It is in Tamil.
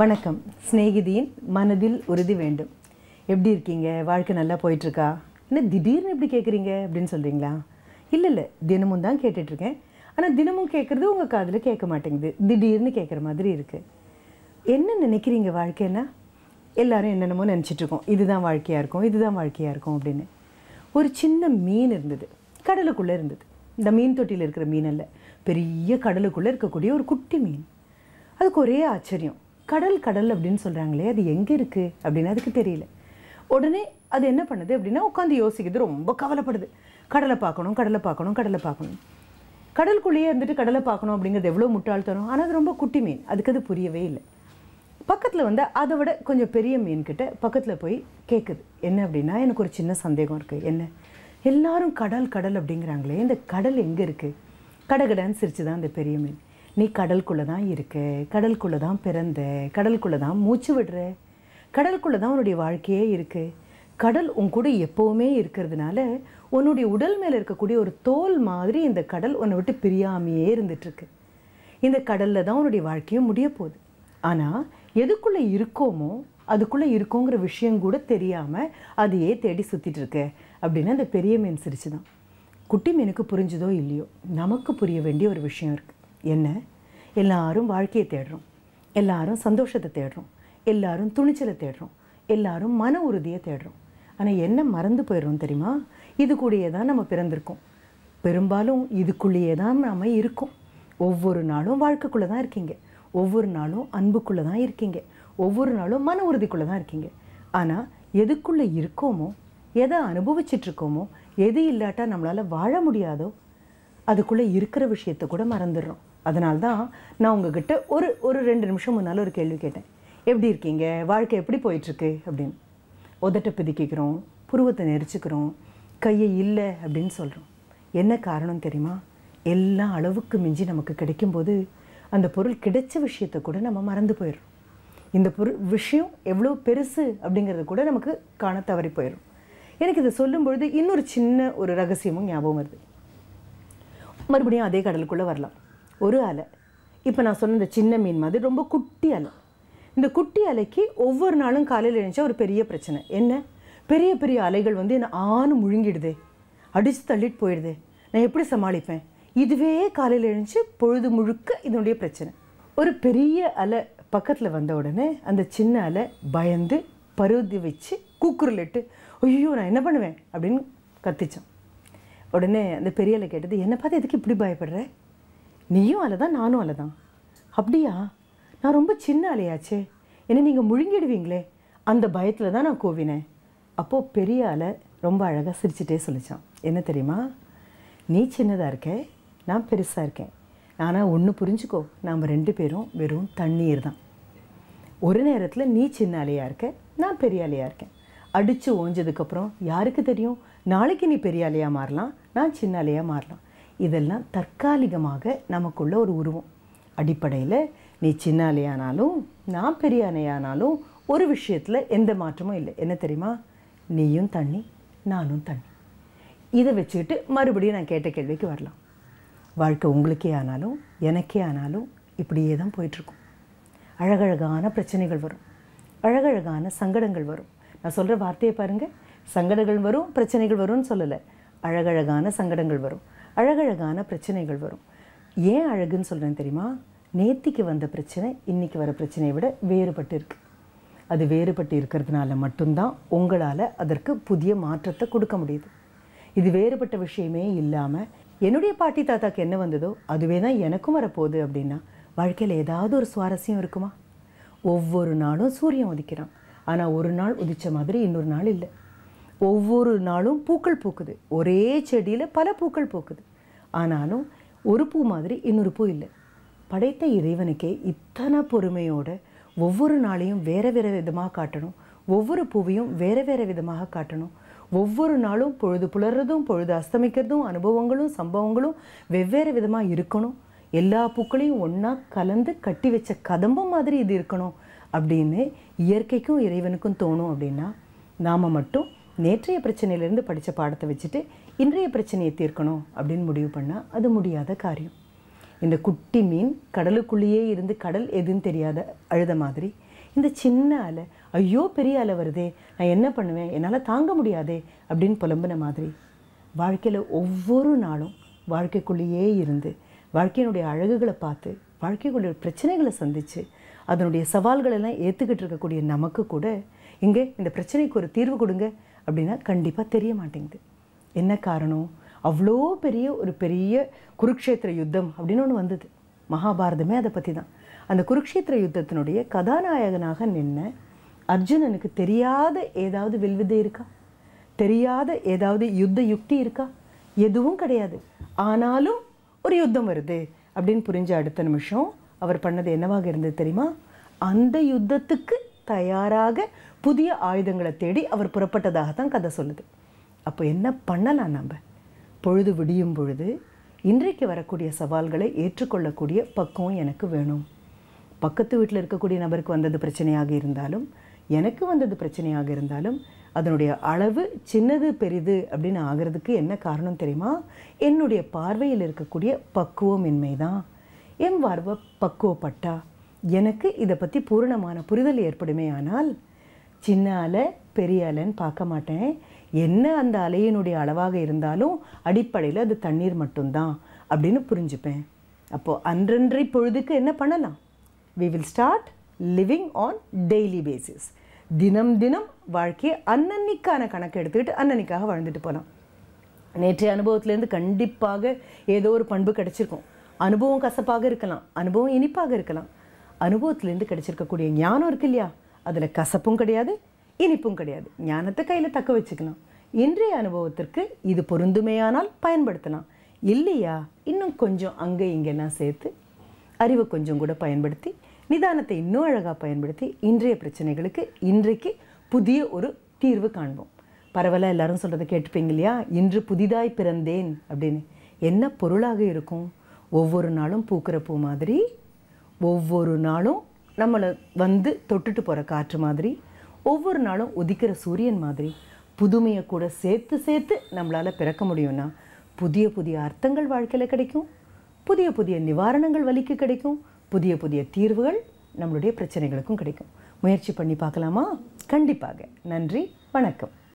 வணக்கம் ஸ்நேகிதியின் மனதில் உறுதி வேண்டும் எப்படி இருக்கீங்க வாழ்க்கை நல்லா போயிட்டுருக்கா என்ன திடீர்னு எப்படி கேட்குறீங்க அப்படின்னு சொல்கிறீங்களா இல்லை இல்லை தினமும் தான் கேட்டுட்ருக்கேன் ஆனால் தினமும் கேட்குறது உங்கள் காதில் கேட்க மாட்டேங்குது திடீர்னு கேட்குற மாதிரி இருக்குது என்ன நினைக்கிறீங்க வாழ்க்கைன்னா எல்லோரும் என்னென்னமோ நினச்சிட்ருக்கோம் இதுதான் வாழ்க்கையாக இருக்கும் இதுதான் வாழ்க்கையாக இருக்கும் அப்படின்னு ஒரு சின்ன மீன் இருந்தது கடலுக்குள்ளே இருந்தது இந்த மீன் தொட்டியில் இருக்கிற மீன் அல்ல பெரிய கடலுக்குள்ளே இருக்கக்கூடிய ஒரு குட்டி மீன் அதுக்கு ஒரே ஆச்சரியம் கடல் கடல் அப்படின்னு சொல்கிறாங்களே அது எங்கே இருக்குது அப்படின்னு அதுக்கு தெரியல உடனே அது என்ன பண்ணுது அப்படின்னா உட்காந்து யோசிக்குது ரொம்ப கவலைப்படுது கடலை பார்க்கணும் கடலை பார்க்கணும் கடலை பார்க்கணும் கடலுக்குள்ளேயே இருந்துட்டு கடலை பார்க்கணும் அப்படிங்கிறது எவ்வளோ தரும் ஆனால் அது ரொம்ப குட்டி மீன் அதுக்கு அது புரியவே இல்லை பக்கத்தில் வந்து அதை விட கொஞ்சம் பெரிய மீன்கிட்ட பக்கத்தில் போய் கேட்குது என்ன அப்படின்னா எனக்கு ஒரு சின்ன சந்தேகம் இருக்குது என்ன எல்லாரும் கடல் கடல் அப்படிங்கிறாங்களே இந்த கடல் எங்கே இருக்குது கடகடன்னு சிரிச்சு தான் அந்த பெரிய மீன் நீ கடலுக்குள்ளே தான் இருக்கு கடலுக்குள்ளே தான் பிறந்த கடலுக்குள்ளே தான் மூச்சு விடுற கடலுக்குள்ளே தான் உன்னுடைய வாழ்க்கையே இருக்குது கடல் உன் கூட எப்போவுமே இருக்கிறதுனால உன்னுடைய உடல் மேலே இருக்கக்கூடிய ஒரு தோல் மாதிரி இந்த கடல் உன்னை விட்டு பிரியாமையே இருந்துட்டுருக்கு இந்த கடலில் தான் உன்னுடைய வாழ்க்கையும் முடிய போகுது ஆனால் எதுக்குள்ளே இருக்கோமோ அதுக்குள்ளே இருக்கோங்கிற விஷயம் கூட தெரியாமல் அதையே தேடி சுற்றிட்டுருக்க அப்படின்னு அந்த பெரிய மீன் சிரிச்சு தான் குட்டி மீனுக்கு புரிஞ்சுதோ இல்லையோ நமக்கு புரிய வேண்டிய ஒரு விஷயம் இருக்குது என்ன எல்லாரும் வாழ்க்கையை தேடுறோம் எல்லாரும் சந்தோஷத்தை தேடுறோம் எல்லாரும் துணிச்சலை தேடுறோம் எல்லாரும் மன உறுதியை தேடுறோம் ஆனால் என்ன மறந்து போயிடுறோம் தெரியுமா இது கூடயே தான் நம்ம பிறந்திருக்கோம் பெரும்பாலும் இதுக்குள்ளேயே தான் நம்ம இருக்கோம் ஒவ்வொரு நாளும் வாழ்க்கைக்குள்ளே தான் இருக்கீங்க ஒவ்வொரு நாளும் அன்புக்குள்ளே தான் இருக்கீங்க ஒவ்வொரு நாளும் மன உறுதிக்குள்ளே தான் இருக்கீங்க ஆனால் எதுக்குள்ளே இருக்கோமோ எதை அனுபவிச்சிட்ருக்கோமோ எது இல்லாட்டா நம்மளால் வாழ முடியாதோ அதுக்குள்ளே இருக்கிற விஷயத்தை கூட மறந்துடுறோம் அதனால தான் நான் உங்ககிட்ட ஒரு ஒரு ரெண்டு நிமிஷம் முன்னால் ஒரு கேள்வி கேட்டேன் எப்படி இருக்கீங்க வாழ்க்கை எப்படி போயிட்டுருக்கு அப்படின்னு உதட்டை பிதிக்கிறோம் புருவத்தை நெரிச்சுக்கிறோம் கையை இல்லை அப்படின்னு சொல்கிறோம் என்ன காரணம் தெரியுமா எல்லா அளவுக்கு மிஞ்சி நமக்கு கிடைக்கும்போது அந்த பொருள் கிடைச்ச விஷயத்தை கூட நம்ம மறந்து போயிடும் இந்த பொருள் விஷயம் எவ்வளோ பெருசு அப்படிங்கிறத கூட நமக்கு காண தவறி போயிடும் எனக்கு இதை சொல்லும்பொழுது இன்னொரு சின்ன ஒரு ரகசியமும் ஞாபகம் வருது மறுபடியும் அதே கடலுக்குள்ளே வரலாம் ஒரு அலை இப்போ நான் சொன்ன இந்த சின்ன மீன் மாதிரி ரொம்ப குட்டி அலை இந்த குட்டி அலைக்கு ஒவ்வொரு நாளும் காலையில் எழுந்தால் ஒரு பெரிய பிரச்சனை என்ன பெரிய பெரிய அலைகள் வந்து என்னை ஆணும் முழுங்கிடுது அடித்து தள்ளிட்டு போயிடுது நான் எப்படி சமாளிப்பேன் இதுவே காலையில் எழுந்து பொழுது முழுக்க இதனுடைய பிரச்சனை ஒரு பெரிய அலை பக்கத்தில் வந்த உடனே அந்த சின்ன அலை பயந்து பருதி வச்சு கூக்குரலிட்டு ஐயோ நான் என்ன பண்ணுவேன் அப்படின்னு கத்திச்சோம் உடனே அந்த பெரியலை கேட்டது என்னை பார்த்து எதுக்கு இப்படி பயப்படுற நீயும் அலை தான் நானும் அழைதான் அப்படியா நான் ரொம்ப சின்ன அலையாச்சே என்னை நீங்கள் முழுங்கிடுவீங்களே அந்த பயத்தில் தான் நான் கோவினேன் அப்போது பெரிய அலை ரொம்ப அழகாக சிரிச்சிட்டே சொல்லித்தான் என்ன தெரியுமா நீ சின்னதாக இருக்க நான் பெருசாக இருக்கேன் ஆனால் ஒன்று புரிஞ்சுக்கோ நாம் ரெண்டு பேரும் வெறும் தண்ணீர் தான் ஒரு நேரத்தில் நீ சின்ன அலையாக இருக்க நான் பெரிய அலையாக இருக்கேன் அடித்து ஓஞ்சதுக்கப்புறம் யாருக்கு தெரியும் நாளைக்கு நீ பெரிய அலையாக மாறலாம் நான் சின்ன அலையாக மாறலாம் இதெல்லாம் தற்காலிகமாக நமக்குள்ள ஒரு உருவம் அடிப்படையில் நீ சின்ன அலையானாலும் நான் பெரிய அலையானாலும் ஒரு விஷயத்தில் எந்த மாற்றமும் இல்லை என்ன தெரியுமா நீயும் தண்ணி நானும் தண்ணி இதை வச்சுக்கிட்டு மறுபடியும் நான் கேட்ட கேள்விக்கு வரலாம் வாழ்க்கை உங்களுக்கே ஆனாலும் எனக்கே ஆனாலும் இப்படியே தான் போயிட்டுருக்கும் அழகழகான பிரச்சனைகள் வரும் அழகழகான சங்கடங்கள் வரும் நான் சொல்கிற வார்த்தையை பாருங்கள் சங்கடங்கள் வரும் பிரச்சனைகள் வரும்னு சொல்லலை அழகழகான சங்கடங்கள் வரும் அழகழகான பிரச்சனைகள் வரும் ஏன் அழகுன்னு சொல்கிறேன் தெரியுமா நேத்திக்கு வந்த பிரச்சனை இன்றைக்கி வர பிரச்சனையை விட வேறுபட்டு இருக்குது அது வேறுபட்டு இருக்கிறதுனால மட்டும்தான் உங்களால் அதற்கு புதிய மாற்றத்தை கொடுக்க முடியுது இது வேறுபட்ட விஷயமே இல்லாமல் என்னுடைய பாட்டி தாத்தாக்கு என்ன வந்ததோ அதுவே தான் எனக்கும் வரப்போகுது அப்படின்னா வாழ்க்கையில் ஏதாவது ஒரு சுவாரஸ்யம் இருக்குமா ஒவ்வொரு நாளும் சூரியன் உதிக்கிறான் ஆனால் ஒரு நாள் உதித்த மாதிரி இன்னொரு நாள் இல்லை ஒவ்வொரு நாளும் பூக்கள் பூக்குது ஒரே செடியில் பல பூக்கள் பூக்குது ஆனாலும் ஒரு பூ மாதிரி இன்னொரு பூ இல்லை படைத்த இறைவனுக்கே இத்தனை பொறுமையோட ஒவ்வொரு நாளையும் வேறு வேறு விதமாக காட்டணும் ஒவ்வொரு பூவையும் வேறு வேறு விதமாக காட்டணும் ஒவ்வொரு நாளும் பொழுது புலர்றதும் பொழுது அஸ்தமிக்கிறதும் அனுபவங்களும் சம்பவங்களும் வெவ்வேறு விதமாக இருக்கணும் எல்லா பூக்களையும் ஒன்றா கலந்து கட்டி வச்ச கதம்பம் மாதிரி இது இருக்கணும் அப்படின்னு இயற்கைக்கும் இறைவனுக்கும் தோணும் அப்படின்னா நாம் மட்டும் நேற்றைய பிரச்சனையிலேருந்து படித்த பாடத்தை வச்சுட்டு இன்றைய பிரச்சனையை தீர்க்கணும் அப்படின்னு முடிவு பண்ணால் அது முடியாத காரியம் இந்த குட்டி மீன் கடலுக்குள்ளேயே இருந்து கடல் எதுன்னு தெரியாத அழுத மாதிரி இந்த சின்ன அலை ஐயோ பெரிய அலை வருதே நான் என்ன பண்ணுவேன் என்னால் தாங்க முடியாதே அப்படின்னு புலம்புன மாதிரி வாழ்க்கையில் ஒவ்வொரு நாளும் வாழ்க்கைக்குள்ளேயே இருந்து வாழ்க்கையினுடைய அழகுகளை பார்த்து வாழ்க்கைக்குள்ள பிரச்சனைகளை சந்தித்து அதனுடைய சவால்களெல்லாம் ஏற்றுக்கிட்டு இருக்கக்கூடிய நமக்கு கூட இங்கே இந்த பிரச்சனைக்கு ஒரு தீர்வு கொடுங்க அப்படின்னா கண்டிப்பாக தெரிய மாட்டேங்குது என்ன காரணம் அவ்வளோ பெரிய ஒரு பெரிய குருக்ஷேத்திர யுத்தம் அப்படின்னு ஒன்று வந்தது மகாபாரதமே அதை பற்றி தான் அந்த குருக்ஷேத்திர யுத்தத்தினுடைய கதாநாயகனாக நின்ன அர்ஜுனனுக்கு தெரியாத ஏதாவது வில்விதை இருக்கா தெரியாத ஏதாவது யுத்த யுக்தி இருக்கா எதுவும் கிடையாது ஆனாலும் ஒரு யுத்தம் வருது அப்படின்னு புரிஞ்ச அடுத்த நிமிஷம் அவர் பண்ணது என்னவாக இருந்தது தெரியுமா அந்த யுத்தத்துக்கு தயாராக புதிய ஆயுதங்களை தேடி அவர் புறப்பட்டதாக தான் கதை சொல்லுது அப்போ என்ன பண்ணலாம் நம்ம பொழுது விடியும் பொழுது இன்றைக்கு வரக்கூடிய சவால்களை ஏற்றுக்கொள்ளக்கூடிய பக்குவம் எனக்கு வேணும் பக்கத்து வீட்டில் இருக்கக்கூடிய நபருக்கு வந்தது பிரச்சனையாக இருந்தாலும் எனக்கு வந்தது பிரச்சனையாக இருந்தாலும் அதனுடைய அளவு சின்னது பெரிது அப்படின்னு ஆகிறதுக்கு என்ன காரணம் தெரியுமா என்னுடைய பார்வையில் இருக்கக்கூடிய பக்குவமின்மை தான் எம் வார்வ பக்குவப்பட்டா எனக்கு இதை பற்றி பூரணமான புரிதல் ஏற்படுமே ஆனால் சின்ன அலை பெரிய அலைன்னு பார்க்க மாட்டேன் என்ன அந்த அலையினுடைய அளவாக இருந்தாலும் அடிப்படையில் அது தண்ணீர் மட்டும்தான் அப்படின்னு புரிஞ்சுப்பேன் அப்போது அன்றன்றை பொழுதுக்கு என்ன பண்ணலாம் we will start living on daily basis தினம் தினம் வாழ்க்கையை அன்னன்னைக்கான கணக்கு எடுத்துக்கிட்டு அன்னன்னைக்காக வாழ்ந்துட்டு போகலாம் நேற்றைய அனுபவத்துலேருந்து கண்டிப்பாக ஏதோ ஒரு பண்பு கிடச்சிருக்கும் அனுபவம் கசப்பாக இருக்கலாம் அனுபவம் இனிப்பாக இருக்கலாம் அனுபவத்திலேருந்து கிடைச்சிருக்கக்கூடிய ஞானம் இருக்கு இல்லையா அதில் கசப்பும் கிடையாது இனிப்பும் கிடையாது ஞானத்தை கையில் தக்க வச்சுக்கலாம் இன்றைய அனுபவத்திற்கு இது பொருந்துமையானால் பயன்படுத்தலாம் இல்லையா இன்னும் கொஞ்சம் அங்கே நான் சேர்த்து அறிவை கொஞ்சம் கூட பயன்படுத்தி நிதானத்தை இன்னும் அழகாக பயன்படுத்தி இன்றைய பிரச்சனைகளுக்கு இன்றைக்கு புதிய ஒரு தீர்வு காண்போம் பரவாயில்ல எல்லாரும் சொல்கிறத கேட்டுப்பீங்க இல்லையா இன்று புதிதாய் பிறந்தேன் அப்படின்னு என்ன பொருளாக இருக்கும் ஒவ்வொரு நாளும் பூக்கிற பூ மாதிரி ஒவ்வொரு நாளும் நம்மளை வந்து தொட்டுட்டு போகிற காற்று மாதிரி ஒவ்வொரு நாளும் உதிக்கிற சூரியன் மாதிரி புதுமையை கூட சேர்த்து சேர்த்து நம்மளால் பிறக்க முடியும்னா புதிய புதிய அர்த்தங்கள் வாழ்க்கையில் கிடைக்கும் புதிய புதிய நிவாரணங்கள் வலிக்கு கிடைக்கும் புதிய புதிய தீர்வுகள் நம்மளுடைய பிரச்சனைகளுக்கும் கிடைக்கும் முயற்சி பண்ணி பார்க்கலாமா கண்டிப்பாக நன்றி வணக்கம்